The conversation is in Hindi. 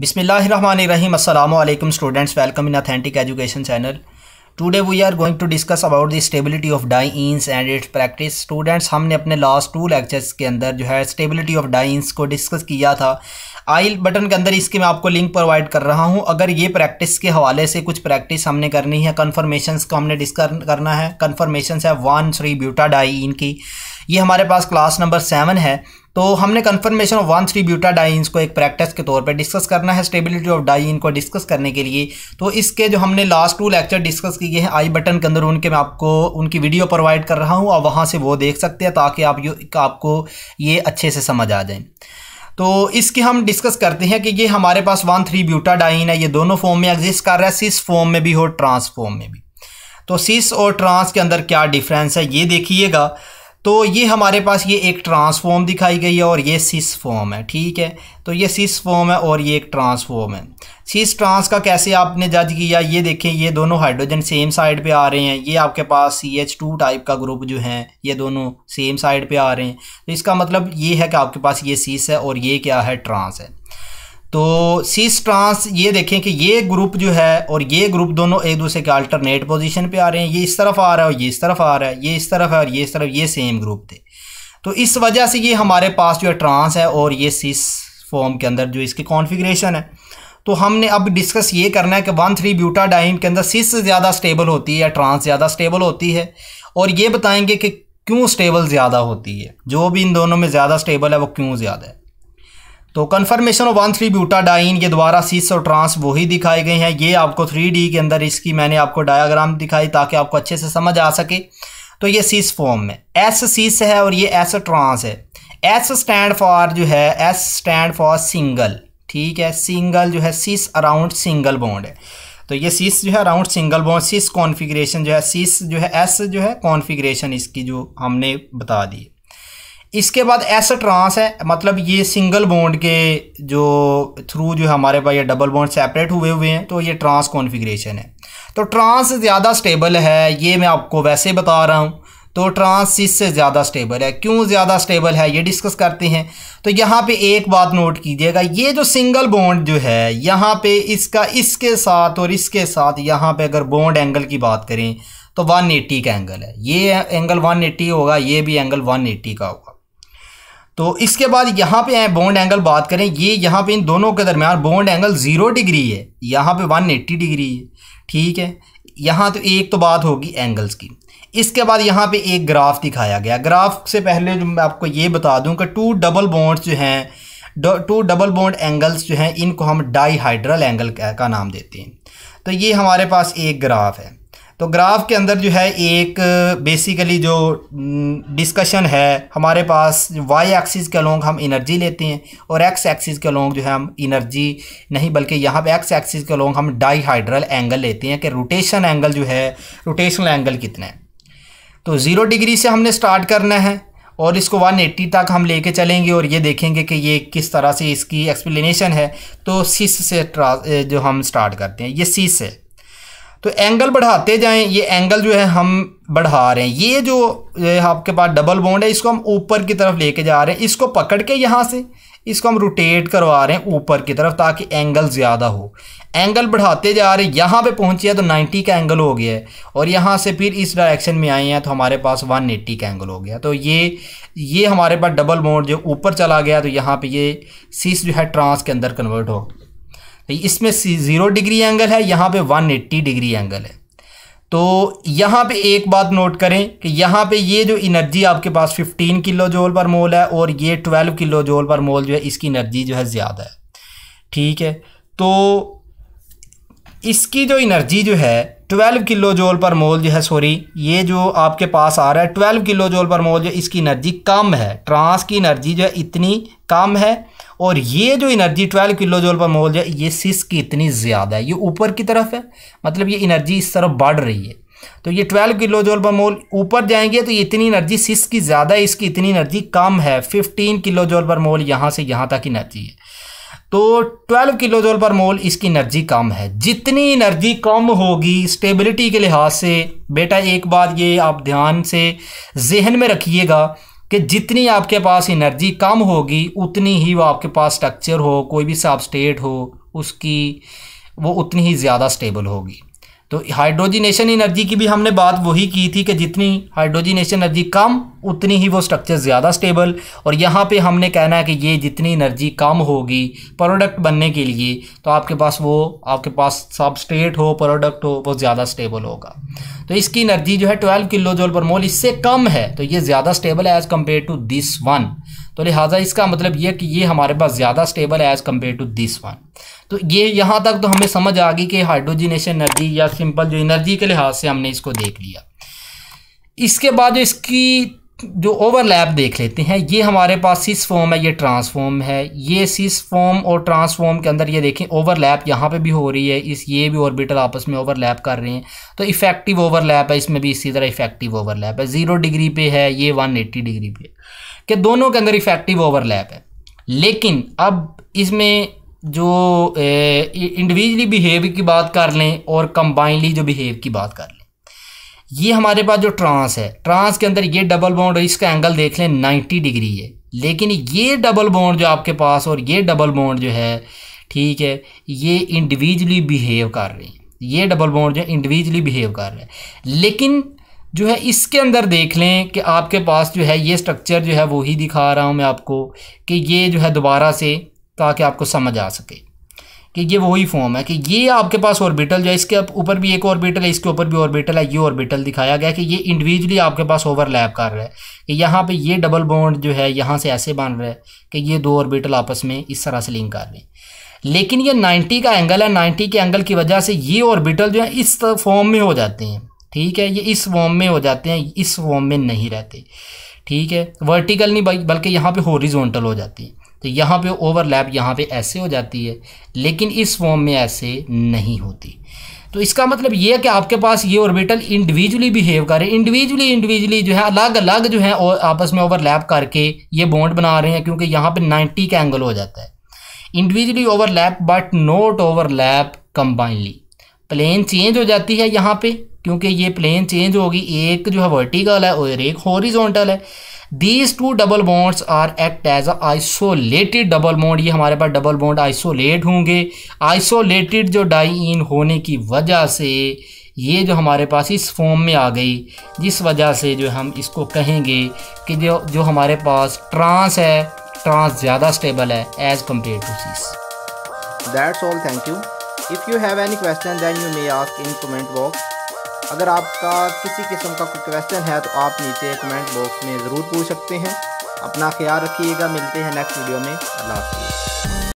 बिसमीम अल्लाम students welcome in authentic education channel today we are going to discuss about the stability of dienes and its practice students हमने अपने लास्ट टू लेक्चर्स के अंदर जो है स्टेबिलिटी ऑफ डाइंस को डिस्कस किया था आई बटन के अंदर इसके मैं आपको लिंक प्रोवाइड कर रहा हूँ अगर ये प्रैक्टिस के हवाले से कुछ प्रैक्टिस हमने करनी है कन्फर्मेशन को हमने डिस्कर करना है कन्फर्मेशन है one three butadiene की ये हमारे पास क्लास नंबर सेवन है तो हमने confirmation of one three butadienes को एक प्रैक्टिस के तौर पर डिस्कस करना है स्टेबिलिटी ऑफ डाइन को डिस्कस करने के लिए तो इसके जो हमने लास्ट टू लेक्चर डिस्कस किए हैं आई बटन के अंदर उनके मैं आपको उनकी वीडियो प्रोवाइड कर रहा हूँ और वहाँ से वो देख सकते हैं ताकि आप यू आपको ये अच्छे से समझ आ जाए तो इसके हम डिस्कस करते हैं कि ये हमारे पास वन थ्री ब्यूटा डाइन है ये दोनों फॉर्म में एग्जिस्ट कर रहा है सिस फॉर्म में भी हो ट्रांस फॉर्म में भी तो सिस और ट्रांस के अंदर क्या डिफरेंस है ये देखिएगा तो ये हमारे पास ये एक ट्रांसफॉर्म दिखाई गई है और ये सिस फॉर्म है ठीक है तो ये सिस फॉर्म है और ये एक ट्रांसफॉर्म है सिस ट्रांस का कैसे आपने जज किया ये देखें ये दोनों हाइड्रोजन सेम साइड पे आ रहे हैं ये आपके पास सी एच टू टाइप का ग्रुप जो है ये दोनों सेम साइड पे आ रहे हैं तो इसका मतलब ये है कि आपके पास ये सिस है और ये क्या है ट्रांस है तो सीस ट्रांस ये देखें कि ये ग्रुप जो है और ये ग्रुप दोनों एक दूसरे के अल्टरनेट पोजीशन पे आ रहे हैं ये इस तरफ आ रहा है और ये इस तरफ आ रहा है ये इस तरफ है और ये इस तरफ ये सेम ग्रुप थे तो इस वजह से ये हमारे पास जो है ट्रांस है और ये सीस फॉर्म के अंदर जो इसकी कॉन्फिग्रेशन है तो हमने अब डिस्कस ये करना है कि वन थ्री ब्यूटा डाइम के अंदर सिस ज़्यादा स्टेबल होती है या ट्रांस ज़्यादा स्टेबल होती है और ये बताएंगे कि क्यों स्टेबल ज़्यादा होती है जो भी इन दोनों में ज़्यादा स्टेबल है वो क्यों ज़्यादा है तो confirmation of one three butadiene ये दोबारा सीस और ट्रांस वही दिखाए गए हैं ये आपको थ्री डी के अंदर इसकी मैंने आपको डायाग्राम दिखाई ताकि आपको अच्छे से समझ आ सके तो ये सीस फॉर्म में एस सीस है और ये एस ट्रांस है एस स्टैंड फॉर जो है एस स्टैंड फॉर सिंगल ठीक है सिंगल जो है सीस अराउंड सिंगल बॉन्ड है तो ये सीस जो है around single bond cis configuration जो है सीस जो है एस जो है कॉन्फिग्रेशन इसकी जो हमने बता दी इसके बाद ऐसा ट्रांस है मतलब ये सिंगल बॉन्ड के जो थ्रू जो हमारे पास ये डबल बॉन्ड सेपरेट हुए हुए हैं तो ये ट्रांस कॉन्फ़िगरेशन है तो ट्रांस ज़्यादा स्टेबल है ये मैं आपको वैसे बता रहा हूँ तो ट्रांस इससे ज़्यादा स्टेबल है क्यों ज़्यादा स्टेबल है ये डिस्कस करते हैं तो यहाँ पे एक बात नोट कीजिएगा ये जो सिंगल बॉन्ड जो है यहाँ पे इसका इसके साथ और इसके साथ यहाँ पे अगर बॉन्ड एंगल की बात करें तो 180 का एंगल है ये एंगल 180 होगा ये भी एंगल 180 का होगा तो इसके बाद यहाँ पे आए बॉन्ड एंगल बात करें ये यहाँ पे इन दोनों के दरमियान बॉन्ड एंगल ज़ीरो डिग्री है यहाँ पे एट्टी डिग्री है ठीक है यहाँ तो एक तो बात होगी एंगल्स की इसके बाद यहाँ पे एक ग्राफ दिखाया गया ग्राफ से पहले जो मैं आपको ये बता दूँ कि टू डबल बॉन्ड्स जो हैं टू डबल बॉन्ड एंगल्स जो हैं इनको हम डाईहाइड्रल एंगल का नाम देते हैं तो ये हमारे पास एक ग्राफ है तो ग्राफ के अंदर जो है एक बेसिकली जो डिस्कशन है हमारे पास वाई एक्सिस के अलोंग हम एनर्जी लेते हैं और एक्स एक्सिस के अलोंग जो है हम एनर्जी नहीं बल्कि यहाँ पे एक्स एक्सिस के अलोंग हम डाईहाइड्रल एंगल लेते हैं कि रोटेशन एंगल जो है रोटेशनल एंगल कितना है तो ज़ीरो डिग्री से हमने स्टार्ट करना है और इसको 180 तक हम लेके चलेंगे और ये देखेंगे कि ये किस तरह से इसकी एक्सप्लेनेशन है तो सिस से जो हम स्टार्ट करते हैं ये सिस है तो एंगल बढ़ाते जाएं ये एंगल जो है हम बढ़ा रहे हैं ये जो आपके पास डबल बॉन्ड है इसको हम ऊपर की तरफ लेके जा रहे हैं इसको पकड़ के यहाँ से इसको हम रोटेट करवा रहे हैं ऊपर की तरफ ताकि एंगल ज़्यादा हो एंगल बढ़ाते जा रहे हैं यहाँ पे पहुँचे हैं तो 90 का एंगल हो गया है और यहाँ से फिर इस डायरेक्शन में आए हैं तो हमारे पास 180 का एंगल हो गया तो ये ये हमारे पास डबल मोड जो ऊपर चला गया तो यहाँ पे ये सीस जो है ट्रांस के अंदर कन्वर्ट हो इसमें ज़ीरो डिग्री एंगल है यहाँ पे 180 डिग्री एंगल है तो यहाँ पे एक बात नोट करें कि यहाँ पे ये जो इनर्जी आपके पास 15 किलो जोल पर मोल है और ये 12 किलो जोल पर मोल जो है इसकी एनर्जी जो है ज़्यादा है ठीक है तो इसकी जो इनर्जी जो है 12 किलो जोल पर मोल जो है सॉरी ये जो आपके पास आ रहा है 12 किलो जोल पर मोल जो इसकी एनर्जी कम है ट्रांस की एनर्जी जो है इतनी कम है और ये जो एनर्जी 12 किलो जोल पर मोल है ये सिस की इतनी ज़्यादा है ये ऊपर की तरफ है मतलब ये एनर्जी इस तरफ बढ़ रही है तो ये 12 किलो जोल पर मोल ऊपर जाएंगे तो इतनी एनर्जी सिस की ज़्यादा है इसकी इतनी एनर्जी कम है 15 किलो जोल पर मोल यहाँ से यहाँ तक एनर्जी है तो 12 किलो जोल पर मोल इसकी एनर्जी कम है जितनी एनर्जी कम होगी स्टेबिलिटी के लिहाज से बेटा एक बात ये आप ध्यान से जहन में रखिएगा कि जितनी आपके पास एनर्जी कम होगी उतनी ही वो आपके पास स्ट्रक्चर हो कोई भी सबस्टेट हो उसकी वो उतनी ही ज़्यादा स्टेबल होगी तो हाइड्रोजिनेशन एनर्जी की भी हमने बात वही की थी कि जितनी हाइड्रोजिनेशन एनर्जी कम उतनी ही वो स्ट्रक्चर ज़्यादा स्टेबल और यहाँ पे हमने कहना है कि ये जितनी एनर्जी कम होगी प्रोडक्ट बनने के लिए तो आपके पास वो आपके पास स्टेट हो प्रोडक्ट हो वो ज़्यादा स्टेबल होगा तो इसकी एनर्जी जो है ट्वेल्व किलो जोल पर मोल इससे कम है तो ये ज़्यादा स्टेबल है as compare to this one तो लिहाजा इसका मतलब ये कि ये हमारे पास ज़्यादा स्टेबल है as compare to this one तो ये यहाँ तक तो हमें समझ आ गई कि हाइड्रोजिनेशन एनर्जी या सिंपल जो एनर्जी के लिहाज से हमने इसको देख लिया इसके बाद जो इसकी जो ओवरलैप देख लेते हैं ये हमारे पास सिस फॉर्म है ये ट्रांसफॉर्म है ये सिस फॉर्म और ट्रांसफॉर्म के अंदर ये देखें ओवरलैप यहाँ पे भी हो रही है इस ये भी ऑर्बिटल आपस में ओवरलैप कर रहे हैं तो इफेक्टिव ओवरलैप है इसमें भी इसी तरह इफेक्टिव ओवरलैप है ज़ीरो डिग्री पे है ये वन एट्टी डिग्री पे कि दोनों के अंदर इफेक्टिव ओवरलैप है लेकिन अब इसमें जो इंडिविजुअली बिहेव की बात कर लें और कंबाइनली जो बिहेव की बात कर लें ये हमारे पास जो ट्रांस है ट्रांस के अंदर ये डबल बॉन्ड और इसका एंगल देख लें नाइन्टी डिग्री है लेकिन ये डबल बॉन्ड जो आपके पास और ये डबल बॉन्ड जो है ठीक है ये इंडिविजुअली बिहेव कर रहे हैं ये डबल बॉन्ड जो इंडिविजुअली बिहेव कर रहे हैं लेकिन जो है इसके अंदर देख लें कि आपके पास जो है ये स्ट्रक्चर जो है वही दिखा रहा हूँ मैं आपको कि ये जो है दोबारा से ताकि आपको समझ आ सके कि ये वही फॉर्म है कि ये आपके पास ऑर्बिटल जो है इसके ऊपर भी एक ऑर्बिटल है इसके ऊपर भी ऑर्बिटल है ये ऑर्बिटल दिखाया गया कि ये इंडिविजुअली आपके पास ओवरलैप कर रहा है कि यहाँ पे ये डबल बॉन्ड जो है यहाँ से ऐसे बन रहा है कि ये दो ऑर्बिटल आपस में इस तरह से लिंक कर रहे हैं लेकिन ये नाइन्टी का एंगल है नाइन्टी के एंगल की वजह से ये ऑर्बिटल जो है इस फॉर्म में हो जाते हैं ठीक है ये इस वॉम में हो जाते हैं इस वॉम में नहीं रहते ठीक है वर्टिकल नहीं बल्कि यहाँ पे होरिजोनटल हो जाती है तो यहाँ पे ओवरलैप यहाँ पे ऐसे हो जाती है लेकिन इस फॉर्म में ऐसे नहीं होती तो इसका मतलब ये है कि आपके पास ये ऑर्बिटल इंडिविजुअली बिहेव कर रहे हैं इंडिविजुअली इंडिविजुअली जो है अलग अलग जो है आपस में ओवरलैप करके ये बॉन्ड बना रहे हैं क्योंकि यहाँ पे 90 का एंगल हो जाता है individually overlap but not overlap combinedly plane change हो जाती है यहाँ पे क्योंकि ये प्लेन चेंज होगी एक जो है वर्टिकल है और एक हॉरिजॉन्टल है these two double bonds are act as isolated double bond ये हमारे पास डबल बॉन्ड आइसोलेट होंगे आइसोलेटेड जो डाई इन होने की वजह से ये जो हमारे पास इस फॉर्म में आ गई जिस वजह से जो हम इसको कहेंगे कि जो जो हमारे पास ट्रांस है ट्रांस ज़्यादा स्टेबल है as compare to cis that's all thank you if you have any question then you may ask in comment box अगर आपका किसी किस्म का कोई क्वेश्चन है तो आप नीचे कमेंट बॉक्स में ज़रूर पूछ सकते हैं अपना ख्याल रखिएगा मिलते हैं नेक्स्ट वीडियो में अल्लाह हाफिज़